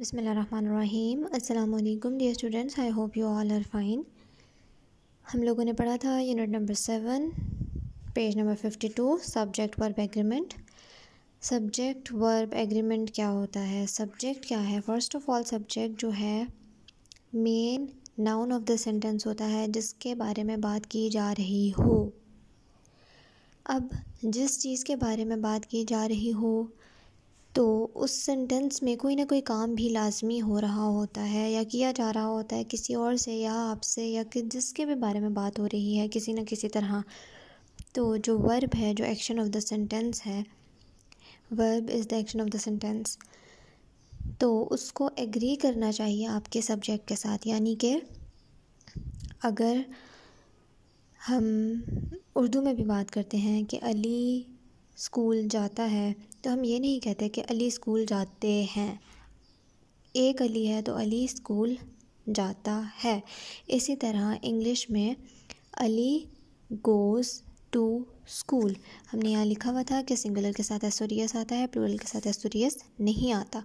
बिसमीम अल्लाम dear students I hope you all are fine हम लोगों ने पढ़ा था unit number seven page number fifty two subject verb agreement subject verb agreement क्या होता है सब्जेक्ट क्या है फ़र्स्ट ऑफ ऑल सब्जेक्ट जो है main noun of the sentence होता है जिसके बारे में बात की जा रही हो अब जिस चीज़ के बारे में बात की जा रही हो तो उस सेंटेंस में कोई ना कोई काम भी लाजमी हो रहा होता है या किया जा रहा होता है किसी और से या आपसे या कि जिसके भी बारे में बात हो रही है किसी न किसी तरह तो जो वर्ब है जो एक्शन ऑफ द सेंटेंस है verb is the action of the sentence तो उसको एग्री करना चाहिए आपके सब्जेक्ट के साथ यानी कि अगर हम उर्दू में भी बात करते हैं कि अली स्कूल जाता है तो हम ये नहीं कहते कि अली स्कूल जाते हैं एक अली है तो अली स्कूल जाता है इसी तरह इंग्लिश में अली गोज़ टू स्कूल हमने यहाँ लिखा हुआ था कि सिंगुलर के साथ एसोरियस आता है प्लूरल के साथ एसोरियस नहीं आता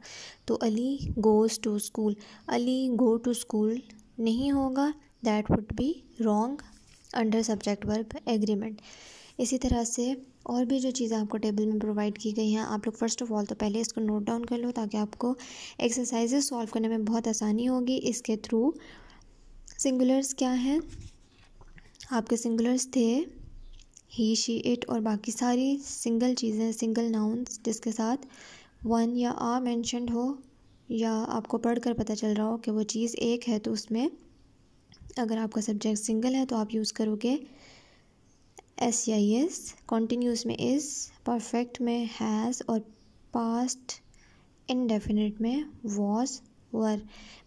तो Ali goes to school Ali go to school नहीं होगा that would be wrong under subject verb agreement इसी तरह से और भी जो चीज़ें आपको टेबल में प्रोवाइड की गई हैं आप लोग फर्स्ट ऑफ ऑल तो पहले इसको नोट डाउन कर लो ताकि आपको एक्सरसाइजेस सॉल्व करने में बहुत आसानी होगी इसके थ्रू सिंगुलर्स क्या हैं आपके सिंगुलर्स थे ही शी इट और बाकी सारी सिंगल चीज़ें सिंगल नाउन्स जिसके साथ वन या आ मैंशनड हो या आपको पढ़कर पता चल रहा हो कि वो चीज़ एक है तो उसमें अगर आपका सब्जेक्ट सिंगल है तो आप यूज़ करोगे एस या यस कॉन्टीन्यूस में इज़ परफेक्ट में हैज़ और पास्ट इनडेफिनेट में वॉज वर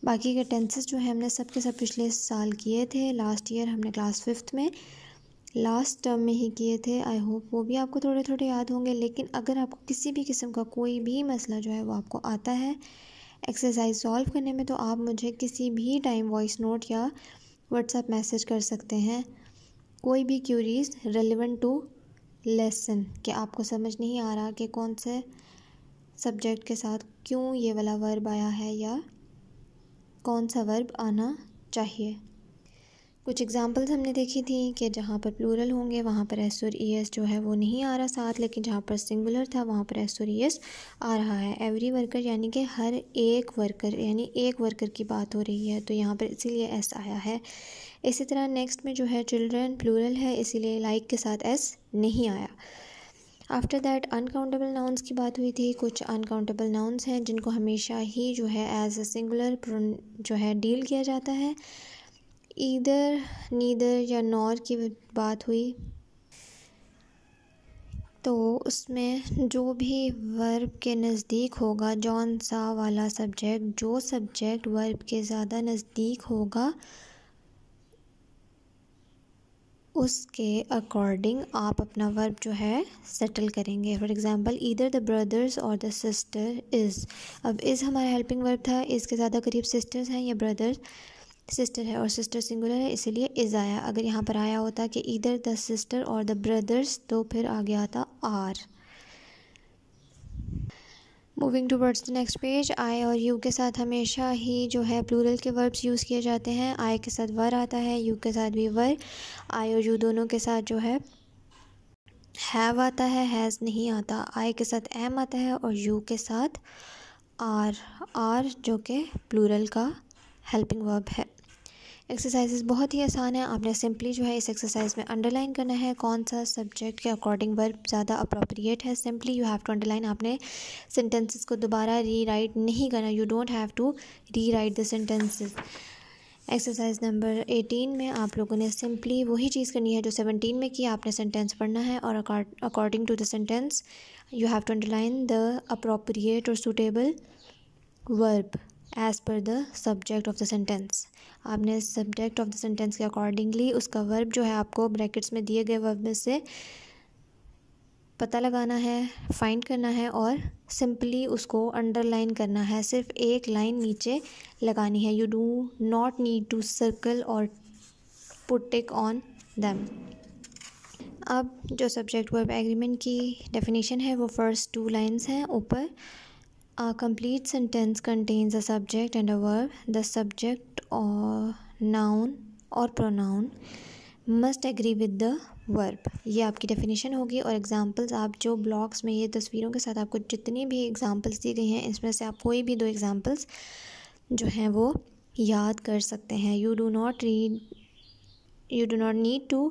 बाकी के टेंसेस जो है हमने सब के सब पिछले साल किए थे लास्ट ईयर हमने क्लास फिफ्थ में लास्ट टर्म में ही किए थे आई होप वो भी आपको थोड़े थोड़े याद होंगे लेकिन अगर आपको किसी भी किस्म का कोई भी मसला जो है वो आपको आता है एक्सरसाइज सॉल्व करने में तो आप मुझे किसी भी टाइम वॉइस नोट या व्हाट्सएप मैसेज कर सकते हैं कोई भी क्यूरीज रेलिवेंट टू लेसन कि आपको समझ नहीं आ रहा कि कौन से सब्जेक्ट के साथ क्यों ये वाला वर्ब आया है या कौन सा वर्ब आना चाहिए कुछ एग्जांपल्स हमने देखी थी कि जहाँ पर प्लूरल होंगे वहाँ पर एस और ई e एस जो है वो नहीं आ रहा साथ लेकिन जहाँ पर सिंगुलर था वहाँ पर एस और ई e एस आ रहा है एवरी वर्कर यानी कि हर एक वर्कर यानी एक वर्कर की बात हो रही है तो यहाँ पर इसीलिए एस आया है इसी तरह नेक्स्ट में जो है चिल्ड्रन प्लूरल है इसीलिए लाइक के साथ एस नहीं आया आफ्टर दैट अनकाउंटेबल नाउन्स की बात हुई थी कुछ अनकाउंटेबल नाउन्स हैं जिनको हमेशा ही जो है एज अ सिंगुलर जो है डील किया जाता है ईदर नीदर या नॉर की बात हुई तो उसमें जो भी वर्ब के नज़दीक होगा जौन सा वाला सब्जेक्ट जो सब्जेक्ट वर्ब के ज़्यादा नज़दीक होगा उसके अकॉर्डिंग आप अपना वर्ब जो है सेटल करेंगे फॉर एग्ज़ाम्पल इधर द ब्रदर्स और द सिस्टर इज़ अब इज़ हमारा हेल्पिंग वर्ब था इसके ज़्यादा करीब सिस्टर्स हैं या ब्रदर्स सिस्टर है और सिस्टर सिंगुलर है इसीलिए इज़ आया अगर यहाँ पर आया होता कि इधर द सिस्टर और द ब्रदर्स तो फिर आ गया था are moving towards the next page आई और यू के साथ हमेशा ही जो है प्लूरल के वर्ब्स यूज़ किए जाते हैं आई के साथ वर आता है यू के साथ भी वर आई और यू दोनों के साथ जो है हैव आता है हैज़ नहीं आता आई के साथ एम आता है और यू के साथ आर आर जो कि प्लूरल का हेल्पिंग वर्ब है एक्सरसाइजेस बहुत ही आसान है आपने सिंपली जो है इस एक्सरसाइज में अंडरलाइन करना है कौन सा सब्जेक्ट के अकॉर्डिंग वर्ब ज़्यादा अप्रोप्रिएट है simply you have to underline आपने सेंटेंसेस को दोबारा री राइट नहीं करना you don't have to rewrite the sentences exercise number eighteen में आप लोगों ने सिंपली वही चीज़ करनी है जो सेवनटीन में की आपने सेंटेंस पढ़ना है और according to the sentence you have to underline the appropriate और suitable verb as per the subject of the sentence आपने सब्जेक्ट ऑफ द सेंटेंस के अकॉर्डिंगली उसका वर्ब जो है आपको ब्रैकेट्स में दिए गए वर्ब में से पता लगाना है फाइंड करना है और सिंपली उसको अंडरलाइन करना है सिर्फ एक लाइन नीचे लगानी है you do not need to circle और पुट टिक ऑन दैम अब जो सब्जेक्ट वर्ब एग्रीमेंट की डेफिनेशन है वो फर्स्ट टू लाइंस हैं ऊपर A complete sentence contains a subject and a verb. The subject or noun or pronoun must agree with the verb. ये आपकी definition होगी और examples आप जो blocks में ये तस्वीरों के साथ आपको जितनी भी examples दी गई हैं इसमें से आप कोई भी दो examples जो हैं वो याद कर सकते हैं You do not read, you do not need to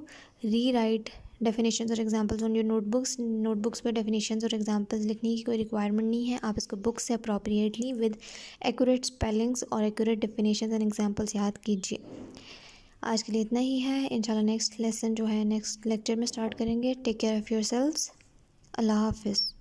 rewrite definition और examples on your notebooks notebooks पर डेफिनेशन और एग्जाम्पल्स लिखने की कोई रिक्वायरमेंट नहीं है आप इसको बुक से अप्रोप्रिएटली विद एक्यूरेट स्पेलिंग्स और एक्यूरेट डेफिनेशन एंड एग्जाम्पल्स याद कीजिए आज के लिए इतना ही है इंशाल्लाह नेक्स्ट लेसन जो है नेक्स्ट लेक्चर में स्टार्ट करेंगे take care of your selves अल्लाह हाफिज़